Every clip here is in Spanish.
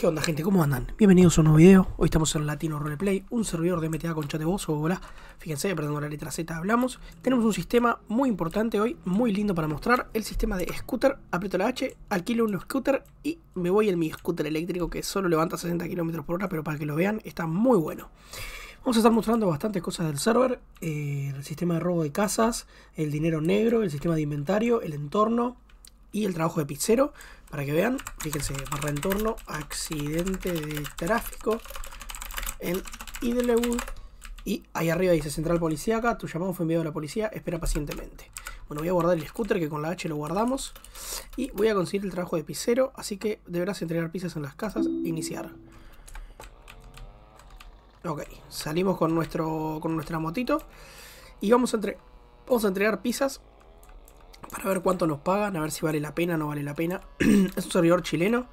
¿Qué onda gente? ¿Cómo andan? Bienvenidos a un nuevo video. Hoy estamos en Latino Roleplay, un servidor de MTA con chat de voz o hola. Fíjense, perdón la letra Z hablamos. Tenemos un sistema muy importante hoy, muy lindo para mostrar. El sistema de scooter. Aprieto la H, alquilo un scooter y me voy en mi scooter eléctrico que solo levanta 60 km por hora, pero para que lo vean está muy bueno. Vamos a estar mostrando bastantes cosas del server. Eh, el sistema de robo de casas, el dinero negro, el sistema de inventario, el entorno, y el trabajo de Pizzero, para que vean, fíjense, barra accidente de tráfico en Idlewood. Y ahí arriba dice central policíaca, tu llamado fue enviado a la policía, espera pacientemente. Bueno, voy a guardar el scooter que con la H lo guardamos. Y voy a conseguir el trabajo de pizzero, así que deberás entregar pizzas en las casas iniciar. Ok, salimos con, nuestro, con nuestra motito y vamos a, entre, vamos a entregar pizzas a ver cuánto nos pagan, a ver si vale la pena o no vale la pena. es un servidor chileno,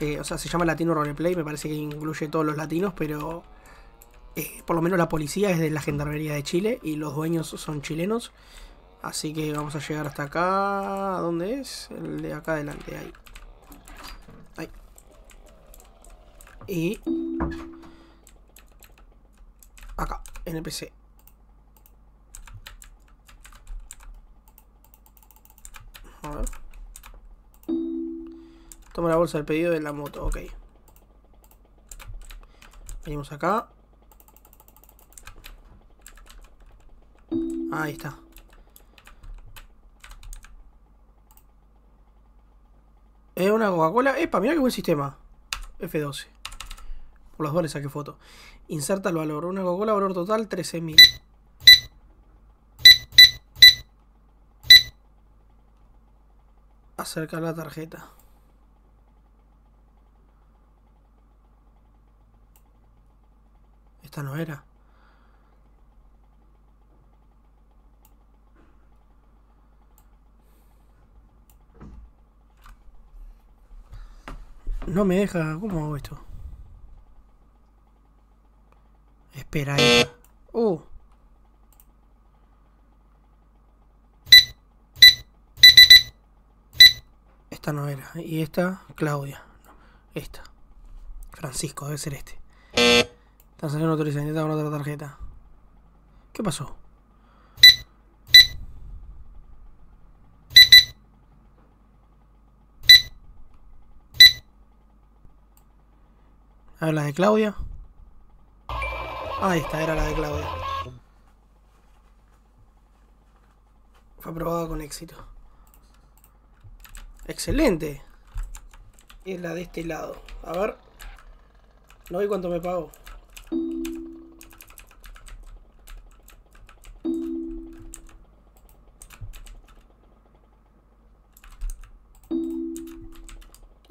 eh, o sea, se llama Latino Roleplay, me parece que incluye todos los latinos, pero eh, por lo menos la policía es de la Gendarmería de Chile y los dueños son chilenos. Así que vamos a llegar hasta acá. ¿Dónde es? El de acá adelante, ahí. Ahí. Y... Acá, en el PC. Toma la bolsa del pedido de la moto, ok. Venimos acá. Ahí está. Es eh, una Coca-Cola. Epa, Mira qué buen sistema. F12. Por las le saqué foto. Inserta el valor. Una Coca-Cola, valor total 13.000. acerca la tarjeta. Esta no era. No me deja... ¿Cómo hago esto? Espera, ahí... ¡Oh! esta no era. Y esta, Claudia. esta. Francisco, debe ser este. Están saliendo autorizaciones con otra tarjeta. ¿Qué pasó? A ver, la de Claudia. Ahí esta. era la de Claudia. Fue aprobada con éxito. Excelente. Es la de este lado. A ver. No vi cuánto me pago.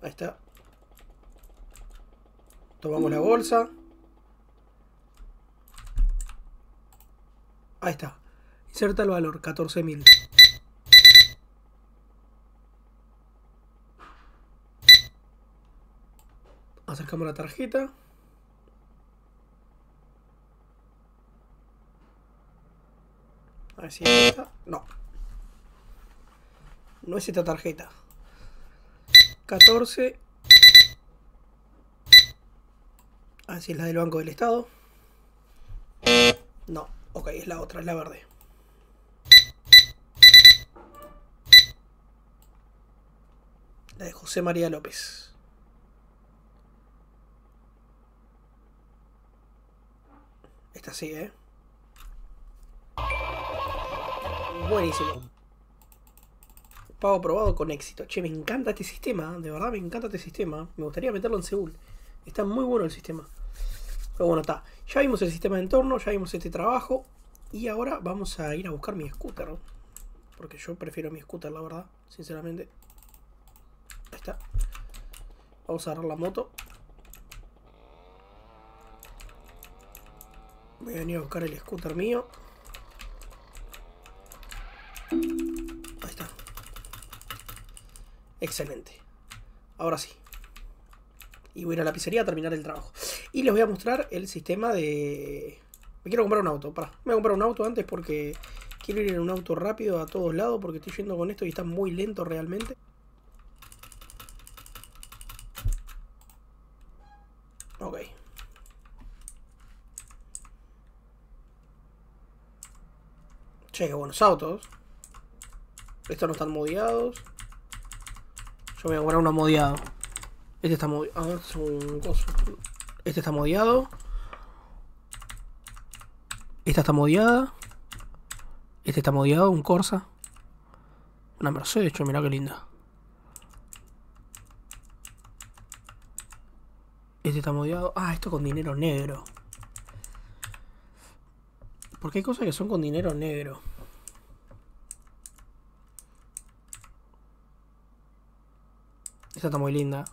Ahí está. Tomamos la bolsa. Ahí está. Inserta el valor, 14.000. acercamos la tarjeta. A ver si esta. No. No es esta tarjeta. 14. Así ah, es la del Banco del Estado. No, ok, es la otra, es la verde. La de José María López. así ¿eh? Buenísimo. Pago probado con éxito. Che, me encanta este sistema. ¿eh? De verdad, me encanta este sistema. Me gustaría meterlo en Seúl. Está muy bueno el sistema. Pero bueno, está. Ya vimos el sistema de entorno, ya vimos este trabajo. Y ahora vamos a ir a buscar mi scooter. Porque yo prefiero mi scooter, la verdad. Sinceramente. Ahí está. Vamos a agarrar la moto. Voy a venir a buscar el scooter mío. Ahí está. Excelente. Ahora sí. Y voy a ir a la pizzería a terminar el trabajo. Y les voy a mostrar el sistema de... Me quiero comprar un auto. Pará. Me voy a comprar un auto antes porque quiero ir en un auto rápido a todos lados porque estoy yendo con esto y está muy lento realmente. Che, qué buenos autos. Estos no están modiados. Yo voy a comprar uno modiado. Este está modiado. Este está modiado. Esta está modiada. Este está modiado, un Corsa. Una Mercedes, Mira mirá qué linda. Este está modiado. Ah, esto con dinero negro. Porque hay cosas que son con dinero negro. Esta está muy linda.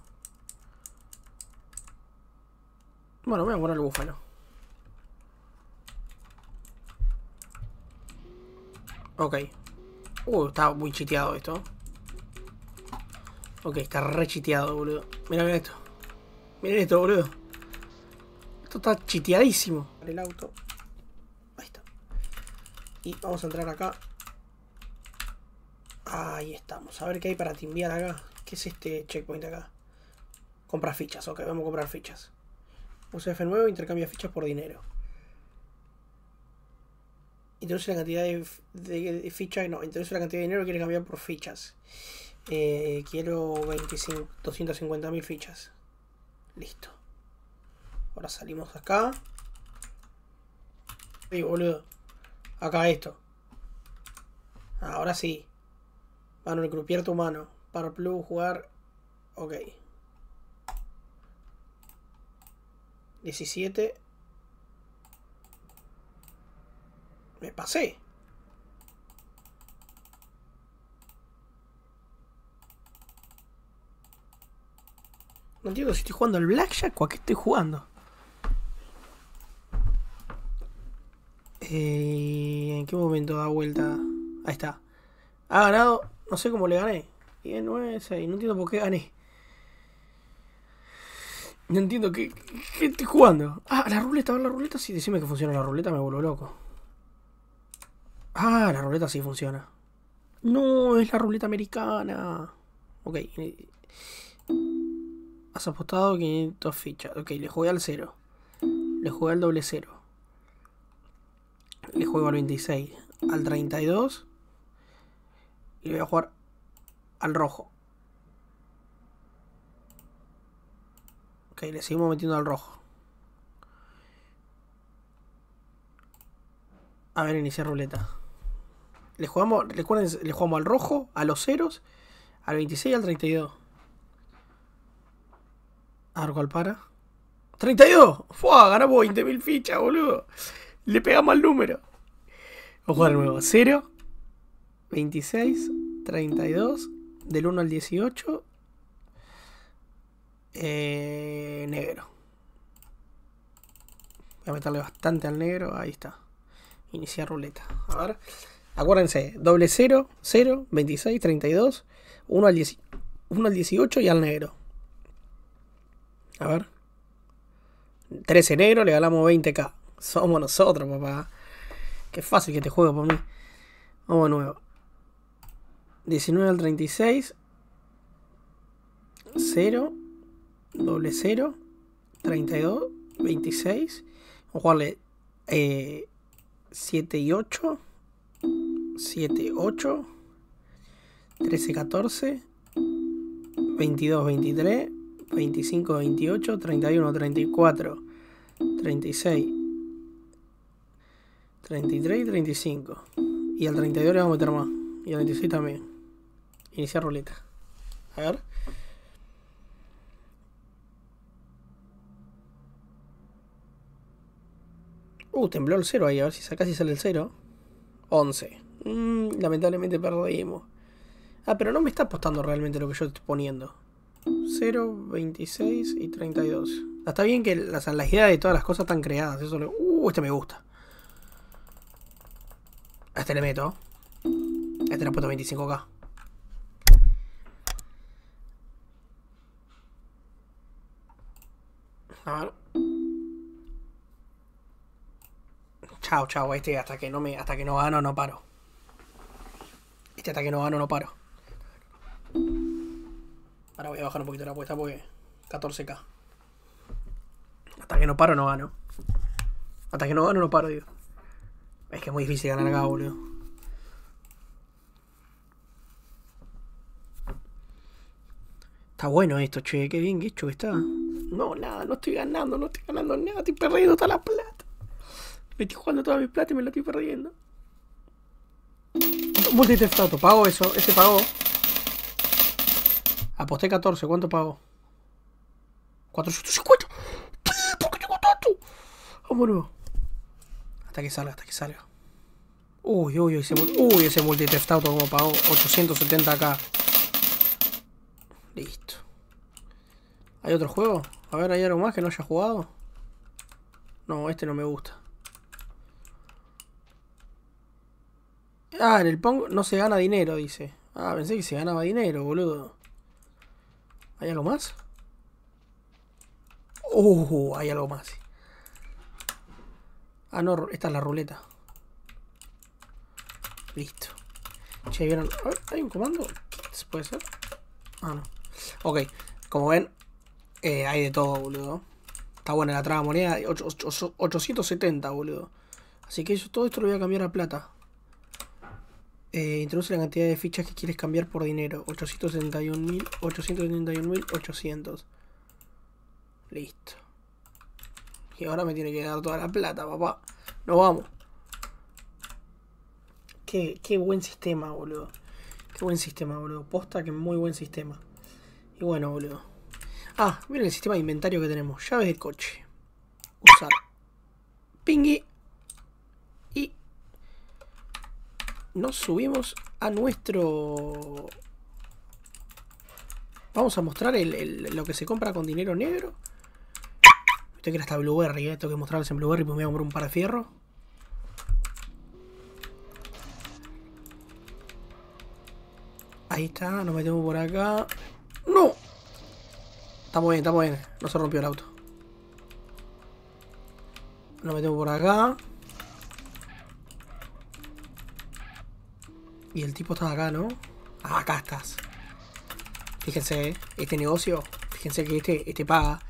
Bueno, voy a poner el búfalo. Ok. Uh, está muy chiteado esto. Ok, está re chiteado, boludo. Miren esto. Miren esto, boludo. Esto está chiteadísimo. El auto. Y vamos a entrar acá. Ahí estamos. A ver qué hay para timbiar acá. ¿Qué es este checkpoint acá? Comprar fichas. Ok, vamos a comprar fichas. Puse F9, intercambia fichas por dinero. Introduce la cantidad de, fichas. No, introduce la cantidad de dinero que quiere cambiar por fichas. Eh, quiero 250.000 fichas. Listo. Ahora salimos acá. Ey, boludo. Acá esto. Ahora sí. Para el crupier tu mano. Para plus jugar. Ok. 17. Me pasé. No entiendo si estoy jugando al blackjack o a qué estoy jugando. Eh, ¿En qué momento da vuelta? Ahí está. Ha ganado, no sé cómo le gané. Y No entiendo por qué gané. No entiendo qué, qué estoy jugando. Ah, la ruleta, la ruleta sí. Decime que funciona la ruleta, me vuelvo loco. Ah, la ruleta sí funciona. No, es la ruleta americana. Ok. Eh. Has apostado 500 fichas. Ok, le jugué al cero. Le jugué al doble cero le juego al 26, al 32 y voy a jugar al rojo. Ok, le seguimos metiendo al rojo. A ver, iniciar ruleta. Le jugamos, recuerden, le jugamos al rojo, a los ceros, al 26 y al 32. A al para. ¡32! ¡Fua! Ganamos 20.000 fichas, boludo. Le pegamos al número. Vamos a jugar de nuevo. 0, 26, 32, del 1 al 18, eh, negro. Voy a meterle bastante al negro. Ahí está. Iniciar ruleta. A ver. Acuérdense. Doble 0, 0, 26, 32, 1 al, 1 al 18 y al negro. A ver. 13 negro, le ganamos 20k. Somos nosotros, papá. Qué fácil que te juego por mí. Vamos de nuevo. 19 al 36. 0. Doble 0. 32. 26. Vamos a jugarle 7 eh, y 8. 7, 8. 13, 14. 22, 23. 25, 28. 31, 34. 36. 33 y 35. Y al 32 le vamos a meter más. Y al 26 también. Iniciar ruleta. A ver. Uh, tembló el 0 ahí. A ver si sale el 0. 11. Mmm, lamentablemente perdimos. Ah, pero no me está apostando realmente lo que yo estoy poniendo. 0, 26 y 32. Está bien que las, ideas de todas las cosas están creadas. Eso le... Uh, este me gusta. Este le meto. Este le he puesto 25k. A Chao, chao, este hasta que no me. hasta que no gano no paro. Este hasta que no gano no paro. Ahora voy a bajar un poquito la apuesta porque. 14k. Hasta que no paro no gano. Hasta que no gano no paro, digo. Es que es muy difícil ganar acá, boludo. Está bueno esto, che. Qué bien guicho que está. No, nada, no estoy ganando, no estoy ganando nada. Estoy perdiendo toda la plata. Me estoy jugando toda mi plata y me la estoy perdiendo. auto. pago eso. Ese pago. Aposté 14, ¿cuánto pagó? 450. ¿Por qué tengo tanto? Vámonos. Hasta que salga, hasta que salga. Uy, uy, ese, uy, ese multiteft auto como pagó 870 k Listo. ¿Hay otro juego? A ver, ¿hay algo más que no haya jugado? No, este no me gusta. Ah, en el Pong no se gana dinero, dice. Ah, pensé que se ganaba dinero, boludo. ¿Hay algo más? Uh, hay algo más. Ah, no, esta es la ruleta. Listo. Che, ¿vieron? ¿hay un comando? ¿Se puede ser? Ah, no. Ok, como ven, eh, hay de todo, boludo. Está buena la traba moneda, 870, boludo. Así que eso, todo esto lo voy a cambiar a plata. Eh, introduce la cantidad de fichas que quieres cambiar por dinero. 871.800 Listo. Y ahora me tiene que dar toda la plata, papá. Nos vamos. Qué, buen sistema, boludo. Qué buen sistema, boludo. Posta que muy buen sistema. Y bueno, boludo. Ah, miren el sistema de inventario que tenemos. Llaves de coche. Usar. Pingui. Y nos subimos a nuestro... Vamos a mostrar lo que se compra con dinero negro. Usted quiere hasta Blueberry, eh, Tengo que mostrarles en Blueberry, pues me voy a comprar un par de fierro. Ahí está, nos metemos por acá. ¡No! Estamos bien, estamos bien. No se rompió el auto. Nos metemos por acá. Y el tipo está acá, ¿no? Ah, acá estás. Fíjense, eh, este negocio, fíjense que este, este paga.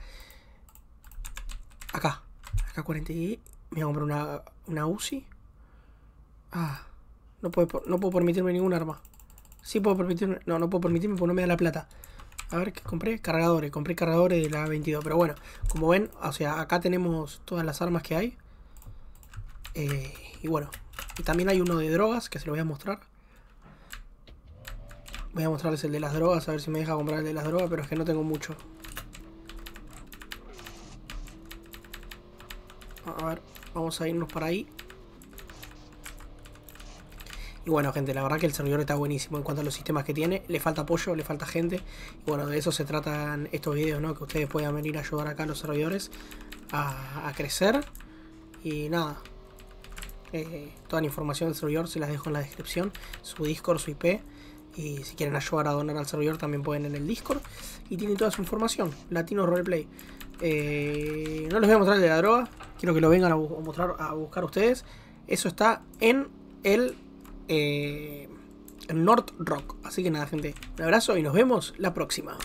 AK-40 me voy a comprar una, una UCI. Ah, no puedo, no puedo permitirme ningún arma. Sí puedo permitirme, no, no puedo permitirme porque no me da la plata. A ver, ¿qué compré? Cargadores, compré cargadores de la 22. Pero bueno, como ven, o sea, acá tenemos todas las armas que hay. Eh, y bueno, y también hay uno de drogas que se lo voy a mostrar. Voy a mostrarles el de las drogas, a ver si me deja comprar el de las drogas, pero es que no tengo mucho. A ver, vamos a irnos para ahí. Y bueno, gente, la verdad que el servidor está buenísimo en cuanto a los sistemas que tiene. Le falta apoyo, le falta gente. Y bueno, de eso se tratan estos videos, ¿no? Que ustedes puedan venir a ayudar acá a los servidores a, crecer. Y nada. Eh, toda la información del servidor se las dejo en la descripción. Su Discord, su IP. Y si quieren ayudar a donar al servidor también pueden en el Discord. Y tienen toda su información. Latino Roleplay. Eh, no les voy a mostrar de la droga quiero que lo vengan a, mostrar, a buscar ustedes. Eso está en el, eh, North Rock. Así que nada, gente, un abrazo y nos vemos la próxima.